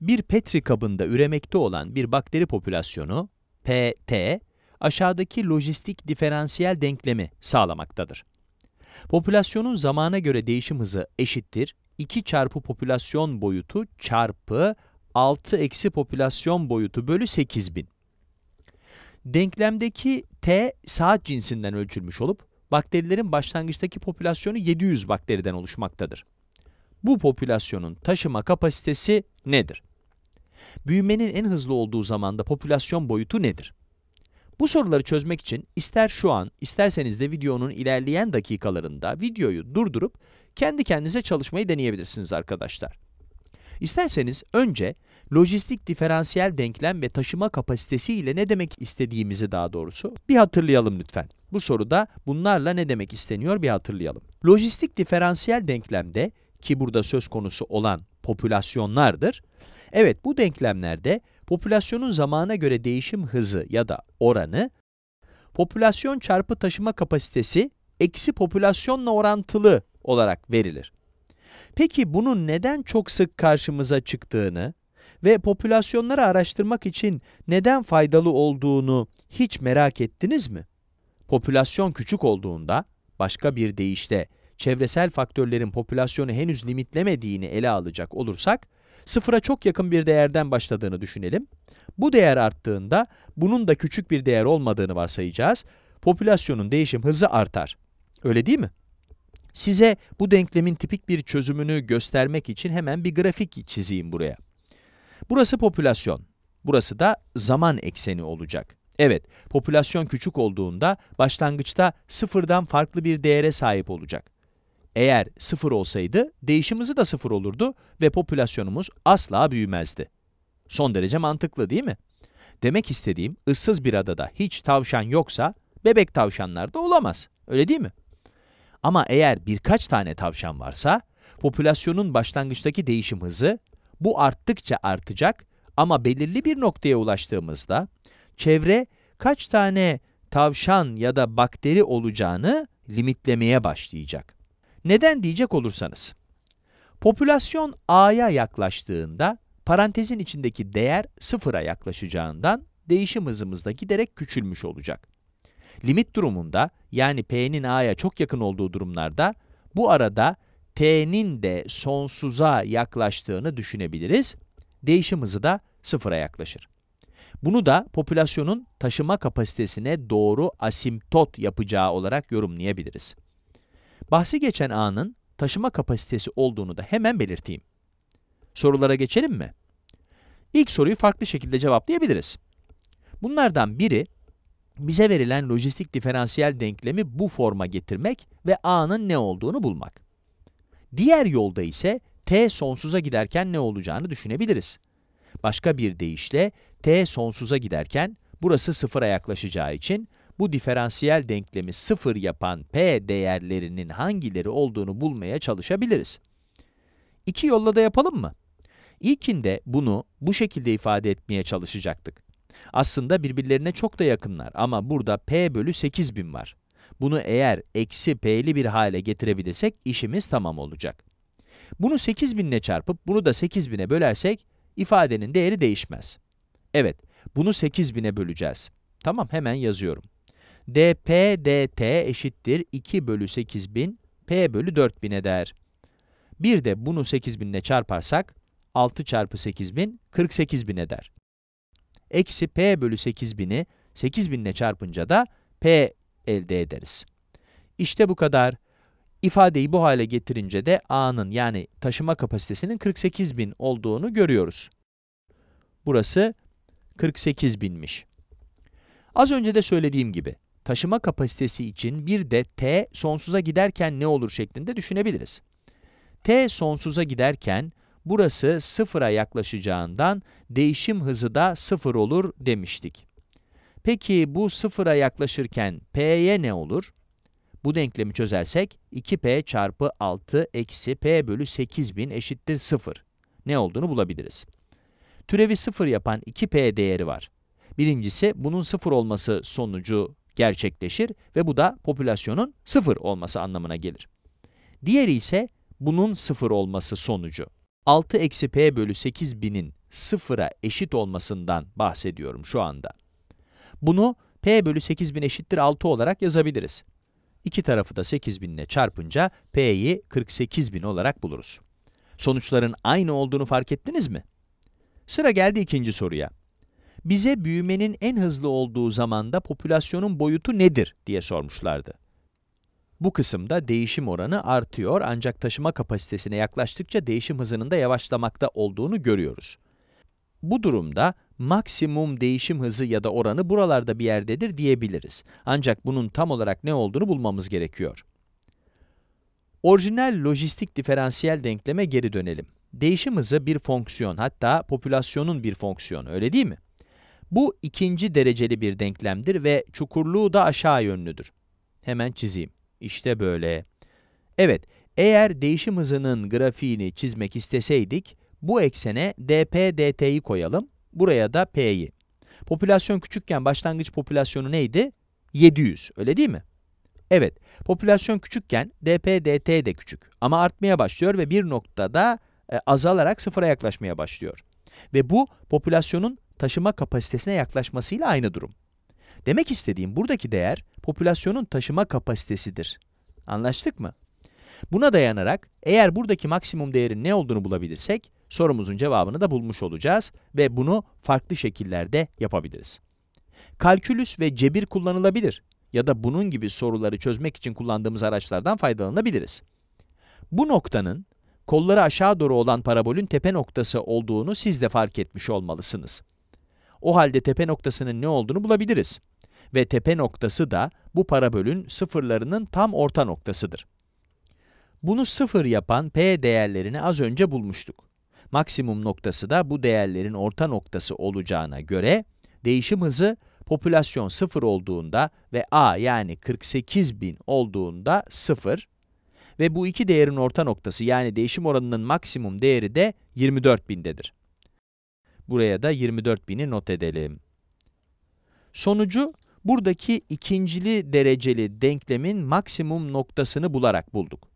Bir petri kabında üremekte olan bir bakteri popülasyonu, PT, aşağıdaki lojistik diferansiyel denklemi sağlamaktadır. Popülasyonun zamana göre değişim hızı eşittir 2 çarpı popülasyon boyutu çarpı 6 eksi popülasyon boyutu bölü 8000. Denklemdeki t saat cinsinden ölçülmüş olup, bakterilerin başlangıçtaki popülasyonu 700 bakteriden oluşmaktadır. Bu popülasyonun taşıma kapasitesi nedir? büyümenin en hızlı olduğu zamanda popülasyon boyutu nedir? Bu soruları çözmek için ister şu an, isterseniz de videonun ilerleyen dakikalarında videoyu durdurup kendi kendinize çalışmayı deneyebilirsiniz arkadaşlar. İsterseniz önce lojistik diferansiyel denklem ve taşıma kapasitesi ile ne demek istediğimizi daha doğrusu bir hatırlayalım lütfen. Bu soruda bunlarla ne demek isteniyor bir hatırlayalım. Lojistik diferansiyel denklemde ki burada söz konusu olan popülasyonlardır, Evet, bu denklemlerde popülasyonun zamana göre değişim hızı ya da oranı, popülasyon çarpı taşıma kapasitesi eksi popülasyonla orantılı olarak verilir. Peki bunun neden çok sık karşımıza çıktığını ve popülasyonları araştırmak için neden faydalı olduğunu hiç merak ettiniz mi? Popülasyon küçük olduğunda, başka bir deyişle çevresel faktörlerin popülasyonu henüz limitlemediğini ele alacak olursak, sıfıra çok yakın bir değerden başladığını düşünelim. Bu değer arttığında bunun da küçük bir değer olmadığını varsayacağız. Popülasyonun değişim hızı artar. Öyle değil mi? Size bu denklemin tipik bir çözümünü göstermek için hemen bir grafik çizeyim buraya. Burası popülasyon. Burası da zaman ekseni olacak. Evet, popülasyon küçük olduğunda başlangıçta sıfırdan farklı bir değere sahip olacak. Eğer sıfır olsaydı, değişim de da sıfır olurdu ve popülasyonumuz asla büyümezdi. Son derece mantıklı değil mi? Demek istediğim, ıssız bir adada hiç tavşan yoksa, bebek tavşanlar da olamaz. Öyle değil mi? Ama eğer birkaç tane tavşan varsa, popülasyonun başlangıçtaki değişim hızı, bu arttıkça artacak ama belirli bir noktaya ulaştığımızda, çevre kaç tane tavşan ya da bakteri olacağını limitlemeye başlayacak. Neden diyecek olursanız. Popülasyon A'ya yaklaştığında parantezin içindeki değer sıfıra yaklaşacağından değişim hızımız da giderek küçülmüş olacak. Limit durumunda yani P'nin A'ya çok yakın olduğu durumlarda bu arada T'nin de sonsuza yaklaştığını düşünebiliriz. Değişim hızı da sıfıra yaklaşır. Bunu da popülasyonun taşıma kapasitesine doğru asimptot yapacağı olarak yorumlayabiliriz. Bahsi geçen ağının taşıma kapasitesi olduğunu da hemen belirteyim. Sorulara geçelim mi? İlk soruyu farklı şekilde cevaplayabiliriz. Bunlardan biri, bize verilen lojistik diferansiyel denklemi bu forma getirmek ve a'nın ne olduğunu bulmak. Diğer yolda ise t sonsuza giderken ne olacağını düşünebiliriz. Başka bir deyişle t sonsuza giderken burası sıfıra yaklaşacağı için bu diferansiyel denklemi sıfır yapan p değerlerinin hangileri olduğunu bulmaya çalışabiliriz. İki yolla da yapalım mı? İlkinde bunu bu şekilde ifade etmeye çalışacaktık. Aslında birbirlerine çok da yakınlar ama burada p bölü 8000 var. Bunu eğer eksi p'li bir hale getirebilirsek işimiz tamam olacak. Bunu 8000'le çarpıp bunu da 8000'e bölersek ifadenin değeri değişmez. Evet, bunu 8000'e böleceğiz. Tamam, hemen yazıyorum. D.P.D.T. eşittir 2 bölü 8000 p bölü 4000 eder. Bir de bunu 8000 ile çarparsak 6 çarpı 8000 48000 eder. Eksi p bölü 8000'i 8000 ile çarpınca da p elde ederiz. İşte bu kadar. İfadeyi bu hale getirince de A'nın yani taşıma kapasitesinin 48.000 olduğunu görüyoruz. Burası 48.000'miş. Az önce de söylediğim gibi taşıma kapasitesi için bir de t sonsuza giderken ne olur şeklinde düşünebiliriz. t sonsuza giderken burası sıfıra yaklaşacağından değişim hızı da sıfır olur demiştik. Peki bu sıfıra yaklaşırken p'ye ne olur? Bu denklemi çözersek 2p çarpı 6 eksi p bölü 8000 eşittir 0 ne olduğunu bulabiliriz. Türevi 0 yapan 2p değeri var. Birincisi bunun 0 olması sonucu gerçekleşir ve bu da popülasyonun sıfır olması anlamına gelir. Diğeri ise bunun sıfır olması sonucu. 6 eksi p bölü 8000'in sıfıra eşit olmasından bahsediyorum şu anda. Bunu p bölü 8000 eşittir 6 olarak yazabiliriz. İki tarafı da 8000 ile çarpınca p'yi 48000 olarak buluruz. Sonuçların aynı olduğunu fark ettiniz mi? Sıra geldi ikinci soruya bize büyümenin en hızlı olduğu zamanda popülasyonun boyutu nedir diye sormuşlardı. Bu kısımda değişim oranı artıyor ancak taşıma kapasitesine yaklaştıkça değişim hızının da yavaşlamakta olduğunu görüyoruz. Bu durumda maksimum değişim hızı ya da oranı buralarda bir yerdedir diyebiliriz. Ancak bunun tam olarak ne olduğunu bulmamız gerekiyor. Orijinal lojistik diferansiyel denkleme geri dönelim. Değişim hızı bir fonksiyon, hatta popülasyonun bir fonksiyonu, öyle değil mi? Bu ikinci dereceli bir denklemdir ve çukurluğu da aşağı yönlüdür. Hemen çizeyim. İşte böyle. Evet, eğer değişim hızının grafiğini çizmek isteseydik, bu eksene dp dt'yi koyalım, buraya da p'yi. Popülasyon küçükken başlangıç popülasyonu neydi? 700, öyle değil mi? Evet, popülasyon küçükken dp dt de küçük ama artmaya başlıyor ve bir noktada e, azalarak sıfıra yaklaşmaya başlıyor. Ve bu popülasyonun taşıma kapasitesine yaklaşmasıyla aynı durum. Demek istediğim buradaki değer popülasyonun taşıma kapasitesidir. Anlaştık mı? Buna dayanarak eğer buradaki maksimum değerin ne olduğunu bulabilirsek sorumuzun cevabını da bulmuş olacağız ve bunu farklı şekillerde yapabiliriz. Kalkülüs ve cebir kullanılabilir ya da bunun gibi soruları çözmek için kullandığımız araçlardan faydalanabiliriz. Bu noktanın kolları aşağı doğru olan parabolün tepe noktası olduğunu siz de fark etmiş olmalısınız. O halde tepe noktasının ne olduğunu bulabiliriz. Ve tepe noktası da bu parabolün sıfırlarının tam orta noktasıdır. Bunu sıfır yapan p değerlerini az önce bulmuştuk. Maksimum noktası da bu değerlerin orta noktası olacağına göre, değişim hızı popülasyon sıfır olduğunda ve a yani 48.000 olduğunda sıfır ve bu iki değerin orta noktası yani değişim oranının maksimum değeri de 24.000'dedir. Buraya da 24.000'i not edelim. Sonucu buradaki ikincili dereceli denklemin maksimum noktasını bularak bulduk.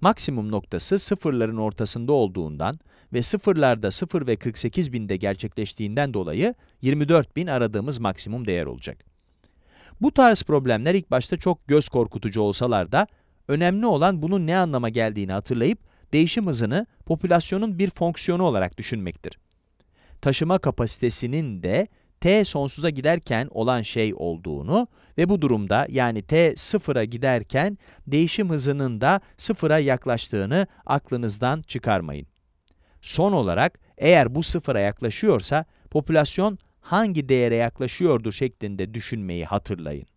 Maksimum noktası sıfırların ortasında olduğundan ve sıfırlarda 0 ve 48 binde gerçekleştiğinden dolayı 24 bin aradığımız maksimum değer olacak. Bu tarz problemler ilk başta çok göz korkutucu olsalar da önemli olan bunun ne anlama geldiğini hatırlayıp değişim hızını popülasyonun bir fonksiyonu olarak düşünmektir taşıma kapasitesinin de t sonsuza giderken olan şey olduğunu ve bu durumda yani t sıfıra giderken değişim hızının da sıfıra yaklaştığını aklınızdan çıkarmayın. Son olarak eğer bu sıfıra yaklaşıyorsa popülasyon hangi değere yaklaşıyordu şeklinde düşünmeyi hatırlayın.